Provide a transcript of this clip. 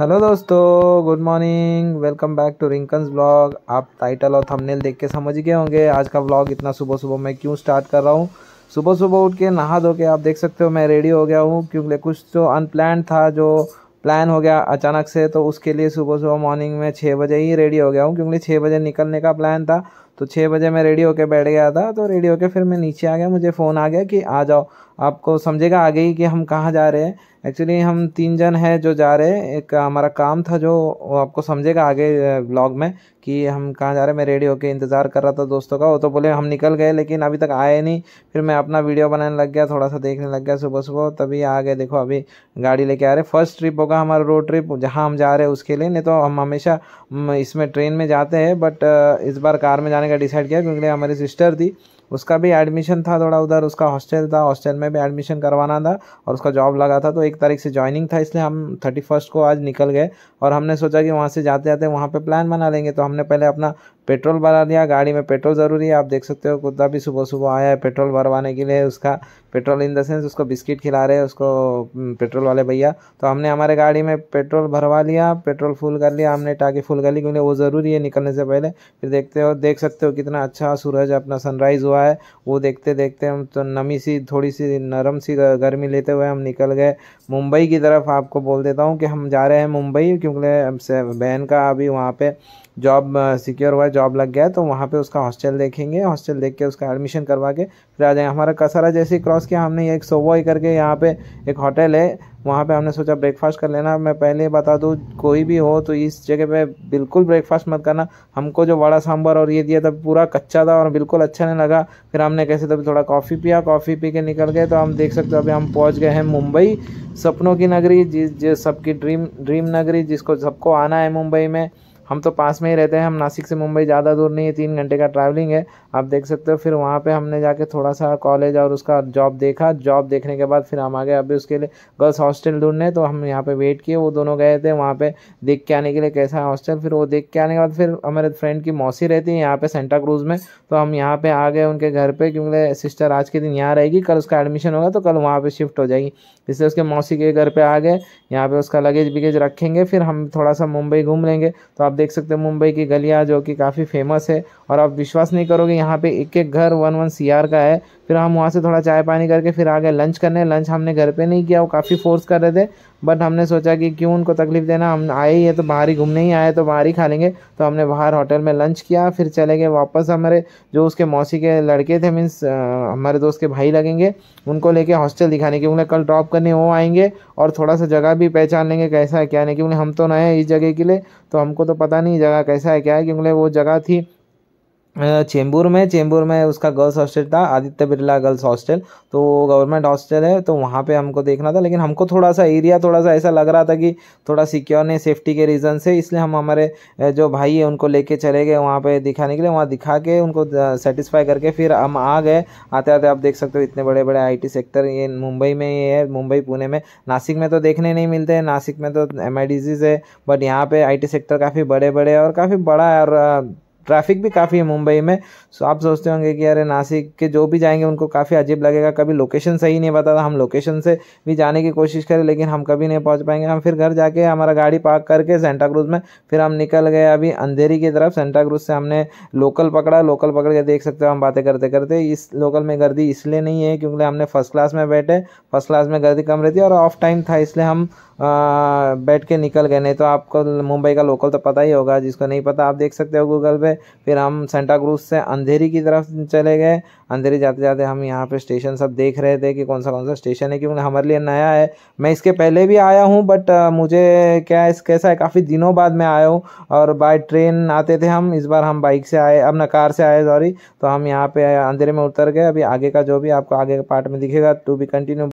hello दोस्तों good morning welcome back to रिंकन्स blog आप टाइटल और थंबनेल देख के समझ गए होंगे आज का ब्लॉग इतना सुबह सुबह मैं क्यों स्टार्ट कर रहा हूँ सुबह सुबह उठ के नहा धो के आप देख सकते हो मैं रेडी हो गया हूँ क्योंकि कुछ जो तो अनप्लान था जो प्लान हो गया अचानक से तो उसके लिए सुबह सुबह मॉर्निंग में छः बजे ही रेडी हो गया हूँ क्योंकि छः बजे निकलने का प्लान था तो छः बजे मैं रेडी होके बैठ गया था तो रेडी होके फिर मैं नीचे आ गया मुझे फ़ोन आ गया कि आ जाओ आपको समझेगा आगे ही कि हम कहाँ जा रहे हैं एक्चुअली हम तीन जन हैं जो जा रहे हैं एक हमारा काम था जो आपको समझेगा आगे ब्लॉग में कि हम कहाँ जा रहे हैं मैं रेडी होके इंतज़ार कर रहा था दोस्तों का वो तो बोले हम निकल गए लेकिन अभी तक आए नहीं फिर मैं अपना वीडियो बनाने लग गया थोड़ा सा देखने लग गया सुबह सुबह तभी आ गए देखो अभी गाड़ी लेके आ रहे फर्स्ट ट्रिप होगा हमारा रोड ट्रिप जहाँ हम जा रहे हैं उसके लिए नहीं तो हम हमेशा इसमें ट्रेन में जाते हैं बट इस बार कार में जाने का डिसाइड किया क्योंकि हमारी सिस्टर थी उसका भी एडमिशन था थोड़ा उधर उसका हॉस्टल था हॉस्टल में भी एडमिशन करवाना था और उसका जॉब लगा था तो एक तारीख से ज्वाइनिंग था इसलिए हम थर्टी फर्स्ट को आज निकल गए और हमने सोचा कि वहाँ से जाते जाते वहाँ पर प्लान बना लेंगे तो हमने पहले अपना पेट्रोल भरा दिया गाड़ी में पेट्रोल ज़रूरी है आप देख सकते हो कुत्ता भी सुबह सुबह आया है पेट्रोल भरवाने के लिए उसका पेट्रोल इन द सेंस उसको बिस्किट खिला रहे हैं उसको पेट्रोल वाले भैया तो हमने हमारे गाड़ी में पेट्रोल भरवा लिया पेट्रोल फुल कर लिया हमने टाके फुल कर ली क्योंकि वो ज़रूरी है निकलने से पहले फिर देखते हो देख सकते हो कितना अच्छा सूरज अपना सनराइज़ हुआ हुआ है वो देखते देखते हम तो नमी सी थोड़ी सी नरम सी गर्मी लेते हुए हम निकल गए मुंबई की तरफ आपको बोल देता हूँ कि हम जा रहे हैं मुंबई क्योंकि बहन का अभी वहाँ पे जॉब सिक्योर हुआ जॉब लग गया तो वहाँ पे उसका हॉस्टल देखेंगे हॉस्टल देख के उसका एडमिशन करवा के फिर आ जाएंगे हमारा कसारा जैसे ही क्रॉस किया हमने एक ही करके यहाँ पे एक होटल है वहाँ पे हमने सोचा ब्रेकफास्ट कर लेना मैं पहले ही बता दूँ कोई भी हो तो इस जगह पे बिल्कुल ब्रेकफास्ट मत करना हमको जो वड़ा सांभर और ये दिया था पूरा कच्चा था और बिल्कुल अच्छा नहीं लगा फिर हमने कैसे तभी थोड़ा कॉफ़ी पिया कॉफ़ी पी के निकल गए तो हम देख सकते हो अभी हम पहुँच गए हैं मुंबई सपनों की नगरी जिस सबकी ड्रीम ड्रीम नगरी जिसको सबको आना है मुंबई में हम तो पास में ही रहते हैं हम नासिक से मुंबई ज़्यादा दूर नहीं है तीन घंटे का ट्रैवलिंग है आप देख सकते हो फिर वहाँ पे हमने जाके थोड़ा सा कॉलेज और उसका जॉब देखा जॉब देखने के बाद फिर हम आ गए अभी उसके लिए गर्ल्स हॉस्टल ढूंढने तो हम यहाँ पे वेट किए वो दोनों गए थे वहाँ पर देख के आने के लिए कैसा है हॉस्टल फिर वो देख के आने के बाद फिर हमारे फ्रेंड की मौसी रहती है यहाँ पर सेंटा क्रूज़ में तो हम यहाँ पे आ गए उनके घर पर क्योंकि सिस्टर आज के दिन यहाँ रहेगी कल उसका एडमिशन होगा तो कल वहाँ पर शिफ्ट हो जाएगी इसलिए उसके मौसी के घर पर आ गए यहाँ पे उसका लगेज बिगेज रखेंगे फिर हम थोड़ा सा मुंबई घूम लेंगे तो आप देख सकते हो मुंबई की गलियाँ जो कि काफ़ी फेमस है और आप विश्वास नहीं करोगे यहाँ पे एक एक घर वन वन सी का है फिर हम वहाँ से थोड़ा चाय पानी करके फिर आ गए लंच करने लंच हमने घर पे नहीं किया वो काफ़ी फोर्स कर रहे थे बट हमने सोचा कि क्यों उनको तकलीफ़ देना हम आए ही है तो बाहर ही घूमने ही आए तो बाहर ही खा लेंगे तो हमने बाहर होटल में लंच किया फिर चले गए वापस हमारे जो उसके मौसी के लड़के थे मीन्स हमारे दोस्त तो के भाई लगेंगे उनको लेके हॉस्टल दिखाने के उन्हें कल ड्रॉप करने वो आएंगे और थोड़ा सा जगह भी पहचान लेंगे कैसा है क्या नहीं क्योंकि हम तो नए हैं इस जगह के लिए तो हमको तो पता नहीं जगह कैसा है क्या है क्योंकि वो जगह थी चेंबूर में चेंबूर में उसका गर्ल्स हॉस्टल था आदित्य बिरला गर्ल्स हॉस्टल तो वो गवर्नमेंट हॉस्टल है तो वहाँ पे हमको देखना था लेकिन हमको थोड़ा सा एरिया थोड़ा सा ऐसा लग रहा था कि थोड़ा सिक्योर नहीं सेफ्टी के रीज़न से इसलिए हम हमारे जो भाई है उनको लेके चले गए वहाँ पे दिखाने के लिए वहाँ दिखा के उनको सेटिस्फाई करके फिर हम आ गए आते आते आप देख सकते हो इतने बड़े बड़े आई सेक्टर ये मुंबई में ये है मुंबई पुणे में नासिक में तो देखने नहीं मिलते हैं नासिक में तो एम है बट यहाँ पर आई सेक्टर काफ़ी बड़े बड़े और काफ़ी बड़ा और ट्रैफिक भी काफ़ी है मुंबई में सो आप सोचते होंगे कि अरे नासिक के जो भी जाएंगे उनको काफ़ी अजीब लगेगा कभी लोकेशन सही नहीं पता था हम लोकेशन से भी जाने की कोशिश करें लेकिन हम कभी नहीं पहुंच पाएंगे हम फिर घर जाके हमारा गाड़ी पार्क करके सेंटा क्रूज में फिर हम निकल गए अभी अंधेरी की तरफ सेंटा क्रूज से हमने लोकल पकड़ा लोकल पकड़ के देख सकते हो हम बातें करते करते इस लोकल में गर्दी इसलिए नहीं है क्योंकि हमने फर्स्ट क्लास में बैठे फर्स्ट क्लास में गर्दी कम रहती है और ऑफ टाइम था इसलिए हम बैठ के निकल गए नहीं तो आपको मुंबई का लोकल तो पता ही होगा जिसको नहीं पता आप देख सकते हो गूगल पे गए फिर हम सेंटा क्रूज से अंधेरी की तरफ चले गए अंधेरी जाते जाते हम यहाँ पे स्टेशन सब देख रहे थे कि कौन सा कौन सा स्टेशन है क्योंकि हमारे लिए नया है मैं इसके पहले भी आया हूँ बट मुझे क्या इस कैसा है काफ़ी दिनों बाद मैं आया हूँ और बाय ट्रेन आते थे हम इस बार हम बाइक से आए अपना कार से आए सॉरी तो हम यहाँ पे अंधेरे में उतर गए अभी आगे का जो भी आपको आगे के पार्ट में दिखेगा टू बी कंटिन्यू